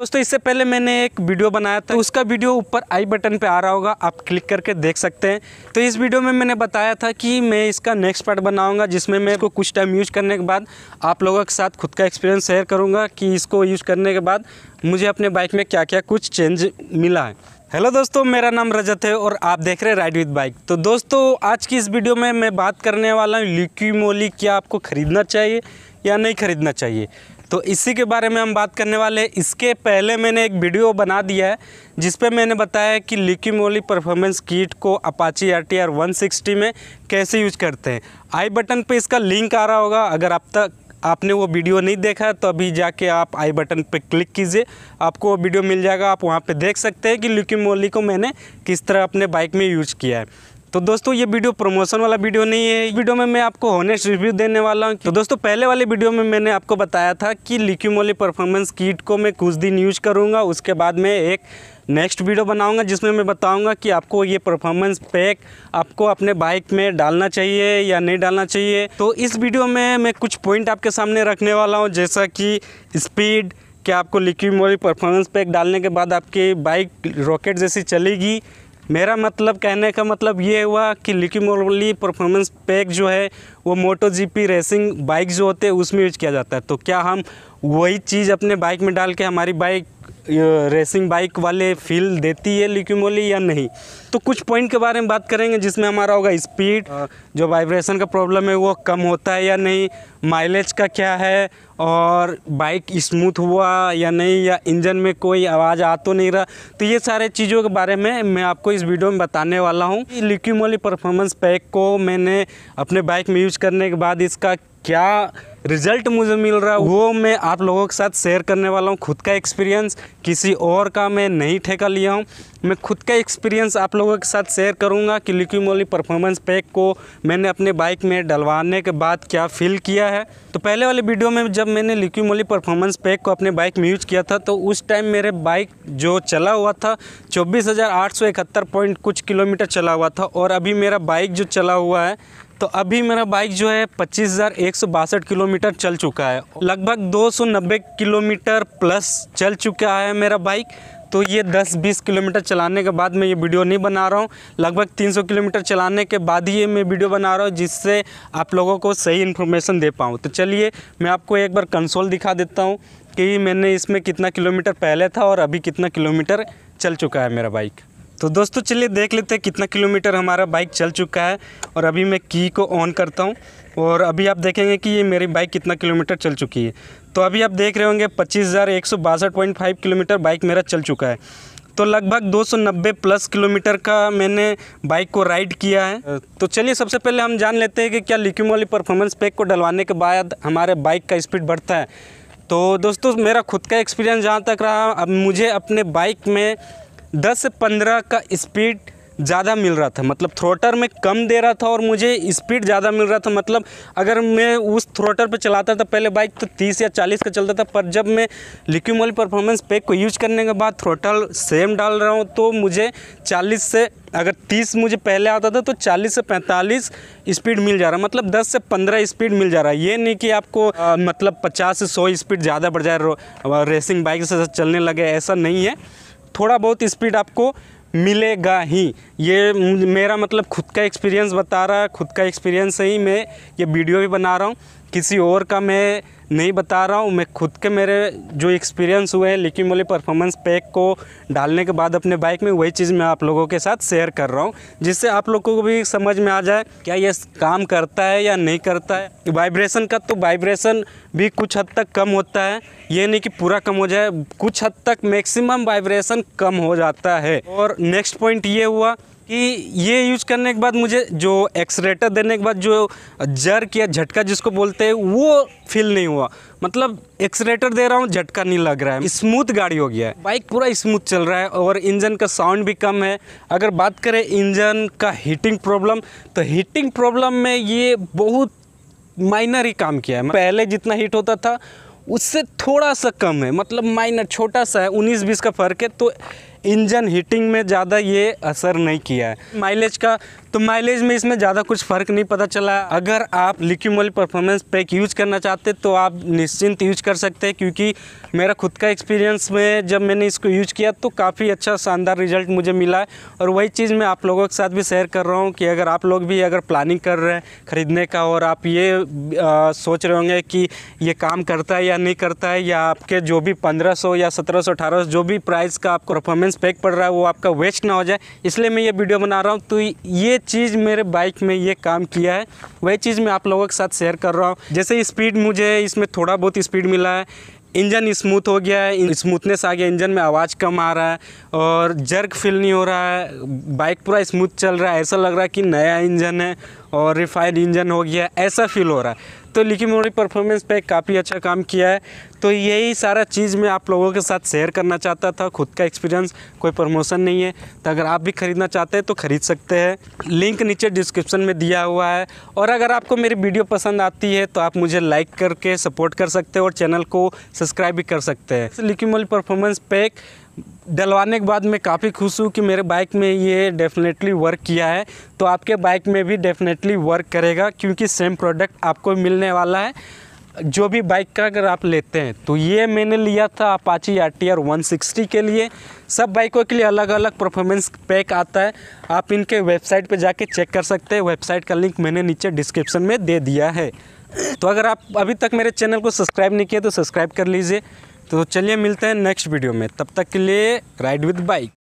दोस्तों इससे पहले मैंने एक वीडियो बनाया था उसका वीडियो ऊपर आई बटन पे आ रहा होगा आप क्लिक करके देख सकते हैं तो इस वीडियो में मैंने बताया था कि मैं इसका नेक्स्ट पार्ट बनाऊंगा जिसमें मैं इसको कुछ टाइम यूज़ करने के बाद आप लोगों के साथ खुद का एक्सपीरियंस शेयर करूँगा कि इसको यूज़ करने के बाद मुझे अपने बाइक में क्या क्या कुछ चेंज मिला है हेलो दोस्तों मेरा नाम रजत है और आप देख रहे हैं राइड विद बाइक तो दोस्तों आज की इस वीडियो में मैं बात करने वाला हूँ लिक्वी मोली क्या आपको ख़रीदना चाहिए या नहीं ख़रीदना चाहिए तो इसी के बारे में हम बात करने वाले हैं इसके पहले मैंने एक वीडियो बना दिया है जिस पर मैंने बताया कि लिकी मोली परफॉर्मेंस किट को Apache R T R one sixty में कैसे यूज करते हैं आई बटन पर इसका लिंक आ रहा होगा अगर अब तक आपने वो वीडियो नहीं देखा तो अभी जाके आप आई बटन पे क्लिक कीजिए आपको वो वीडियो मिल जाएगा आप वहाँ पे देख सकते हैं कि लिक्यूमोली को मैंने किस तरह अपने बाइक में यूज किया है तो दोस्तों ये वीडियो प्रमोशन वाला वीडियो नहीं है इस वीडियो में मैं आपको हॉनेस्ट रिव्यू देने वाला हूँ तो दोस्तों पहले वाले वीडियो में मैंने आपको बताया था कि लिक्यूमोली परफॉर्मेंस किट को मैं कुछ दिन यूज करूँगा उसके बाद मैं एक नेक्स्ट वीडियो बनाऊंगा जिसमें मैं बताऊंगा कि आपको ये परफॉर्मेंस पैक आपको अपने बाइक में डालना चाहिए या नहीं डालना चाहिए तो इस वीडियो में मैं कुछ पॉइंट आपके सामने रखने वाला हूँ जैसा कि स्पीड क्या आपको लिक्विड मोरी परफॉर्मेंस पैक डालने के बाद आपकी बाइक रॉकेट जैसी चलेगी मेरा मतलब कहने का मतलब ये हुआ कि लिक्यूमोली परफॉर्मेंस पैक जो है वो मोटो जीपी रेसिंग बाइक जो होते हैं उसमें यूज किया जाता है तो क्या हम वही चीज़ अपने बाइक में डाल के हमारी बाइक रेसिंग बाइक वाले फील देती है लिक्यूमोली या नहीं तो कुछ पॉइंट के बारे में बात करेंगे जिसमें हमारा होगा स्पीड हाँ। जो वाइब्रेशन का प्रॉब्लम है वो कम होता है या नहीं माइलेज का क्या है और बाइक स्मूथ हुआ या नहीं या इंजन में कोई आवाज़ आ तो नहीं रहा तो ये सारे चीज़ों के बारे में मैं आपको इस वीडियो में बताने वाला हूँ लिक्यूमोली परफॉर्मेंस पैक को मैंने अपने बाइक में यूज करने के बाद इसका क्या रिजल्ट मुझे मिल रहा है वो मैं आप लोगों के साथ शेयर करने वाला हूँ खुद का एक्सपीरियंस किसी और का मैं नहीं ठेका लिया हूँ मैं खुद का एक्सपीरियंस आप लोगों के साथ शेयर करूँगा कि लिक्यूमोली परफॉर्मेंस पैक को मैंने अपने बाइक में डलवाने के बाद क्या फील किया है तो पहले वाले वीडियो में जब मैंने मोली परफॉर्मेंस पैक को अपने बाइक में यूज किया था तो उस टाइम मेरे बाइक जो चला हुआ था चौबीस पॉइंट कुछ किलोमीटर चला हुआ था और अभी मेरा बाइक जो चला हुआ है तो अभी मेरा बाइक जो है पच्चीस किलोमीटर चल चुका है लगभग 290 किलोमीटर प्लस चल चुका है मेरा बाइक तो ये 10-20 किलोमीटर चलाने के बाद मैं ये वीडियो नहीं बना रहा हूँ लगभग 300 किलोमीटर चलाने के बाद ही ये मैं वीडियो बना रहा हूँ जिससे आप लोगों को सही इन्फॉर्मेशन दे पाऊँ तो चलिए मैं आपको एक बार कंसोल दिखा देता हूँ कि मैंने इसमें कितना किलोमीटर पहले था और अभी कितना किलोमीटर चल चुका है मेरा बाइक तो दोस्तों चलिए देख लेते हैं कितना किलोमीटर हमारा बाइक चल चुका है और अभी मैं की को ऑन करता हूँ और अभी आप देखेंगे कि ये मेरी बाइक कितना किलोमीटर चल चुकी है तो अभी आप देख रहे होंगे पच्चीस किलोमीटर बाइक मेरा चल चुका है तो लगभग 290 प्लस किलोमीटर का मैंने बाइक को राइड किया है तो चलिए सबसे पहले हम जान लेते हैं कि क्या लिक्यूम वाली परफॉर्मेंस पैक को डलवाने के बाद हमारे बाइक का स्पीड बढ़ता है तो दोस्तों मेरा खुद का एक्सपीरियंस जहाँ तक रहा अब मुझे अपने बाइक में दस से पंद्रह का स्पीड ज़्यादा मिल रहा था मतलब थ्रोटर में कम दे रहा था और मुझे स्पीड ज़्यादा मिल रहा था मतलब अगर मैं उस थ्रोटर पर चलाता था पहले बाइक तो 30 या 40 का चलता था पर जब मैं लिक्यूमल परफॉर्मेंस पैक को यूज करने के बाद थ्रोटर सेम डाल रहा हूँ तो मुझे 40 से अगर 30 मुझे पहले आता था तो 40 से 45 स्पीड मिल जा रहा मतलब 10 से 15 स्पीड मिल जा रहा है ये नहीं कि आपको आ, मतलब 50 से 100 स्पीड ज़्यादा बढ़ जाए रेसिंग बाइक से चलने लगे ऐसा नहीं है थोड़ा बहुत स्पीड आपको मिलेगा ही ये मेरा मतलब खुद का एक्सपीरियंस बता रहा है खुद का एक्सपीरियंस से ही मैं ये वीडियो भी बना रहा हूँ किसी और का मैं नहीं बता रहा हूँ मैं खुद के मेरे जो एक्सपीरियंस हुए हैं लेकिन मोले परफॉर्मेंस पैक को डालने के बाद अपने बाइक में वही चीज़ मैं आप लोगों के साथ शेयर कर रहा हूँ जिससे आप लोगों को भी समझ में आ जाए क्या ये काम करता है या नहीं करता है वाइब्रेशन का तो वाइब्रेशन भी कुछ हद तक कम होता है ये नहीं कि पूरा कम हो जाए कुछ हद तक मैक्सिमम वाइब्रेशन कम हो जाता है और नेक्स्ट पॉइंट ये हुआ कि ये यूज करने के बाद मुझे जो एक्सरेटर देने के बाद जो जर्क या झटका जिसको बोलते हैं वो फील नहीं हुआ मतलब एक्सरेटर दे रहा हूँ झटका नहीं लग रहा है स्मूथ गाड़ी हो गया है बाइक पूरा स्मूथ चल रहा है और इंजन का साउंड भी कम है अगर बात करें इंजन का हीटिंग प्रॉब्लम तो हीटिंग प्रॉब्लम में ये बहुत माइनर ही काम किया है मतलब पहले जितना हीट होता था उससे थोड़ा सा कम है मतलब माइनर छोटा सा है उन्नीस बीस का फ़र्क है तो इंजन हीटिंग में ज़्यादा ये असर नहीं किया है माइलेज का तो माइलेज में इसमें ज़्यादा कुछ फ़र्क नहीं पता चला अगर आप लिक्यूमोल परफॉर्मेंस पैक यूज करना चाहते तो आप निश्चिंत यूज कर सकते हैं क्योंकि मेरा खुद का एक्सपीरियंस में जब मैंने इसको यूज किया तो काफ़ी अच्छा शानदार रिजल्ट मुझे मिला है और वही चीज़ मैं आप लोगों के साथ भी शेयर कर रहा हूँ कि अगर आप लोग भी अगर प्लानिंग कर रहे हैं ख़रीदने का और आप ये आ, सोच रहे होंगे कि ये काम करता है या नहीं करता है या आपके जो भी पंद्रह या सत्रह सौ जो भी प्राइस का आप परफॉर्मेंस स्पेक पड़ रहा है वो आपका वेस्ट ना हो जाए इसलिए मैं ये वीडियो बना रहा हूँ तो ये चीज़ मेरे बाइक में ये काम किया है वही चीज़ मैं आप लोगों के साथ शेयर कर रहा हूँ जैसे स्पीड मुझे इसमें थोड़ा बहुत स्पीड मिला है इंजन स्मूथ हो गया है स्मूथनेस आ गया इंजन में आवाज़ कम आ रहा है और जर्क फील नहीं हो रहा है बाइक पूरा स्मूथ चल रहा है ऐसा लग रहा है कि नया इंजन है और रिफाइंड इंजन हो गया ऐसा फील हो रहा है तो लिखी मोरी परफॉर्मेंस पे काफ़ी अच्छा काम किया है तो यही सारा चीज़ मैं आप लोगों के साथ शेयर करना चाहता था खुद का एक्सपीरियंस कोई प्रमोशन नहीं है तो अगर आप भी ख़रीदना चाहते हैं तो ख़रीद सकते हैं लिंक नीचे डिस्क्रिप्शन में दिया हुआ है और अगर आपको मेरी वीडियो पसंद आती है तो आप मुझे लाइक करके सपोर्ट कर सकते हैं और चैनल को सब्सक्राइब भी कर सकते हैं लिक्यूमोल परफॉर्मेंस पैक डलवाने के बाद मैं काफ़ी खुश हूँ कि मेरे बाइक में ये डेफिनेटली वर्क किया है तो आपके बाइक में भी डेफिनेटली वर्क करेगा क्योंकि सेम प्रोडक्ट आपको मिलने वाला है जो भी बाइक का अगर आप लेते हैं तो ये मैंने लिया था Apache R T R one sixty के लिए सब बाइकों के लिए अलग अलग परफॉर्मेंस पैक आता है आप इनके वेबसाइट पे जाके चेक कर सकते हैं वेबसाइट का लिंक मैंने नीचे डिस्क्रिप्शन में दे दिया है तो अगर आप अभी तक मेरे चैनल को सब्सक्राइब नहीं किया तो सब्सक्राइब कर लीजिए तो चलिए मिलते हैं नेक्स्ट वीडियो में तब तक के लिए राइड विद बाइक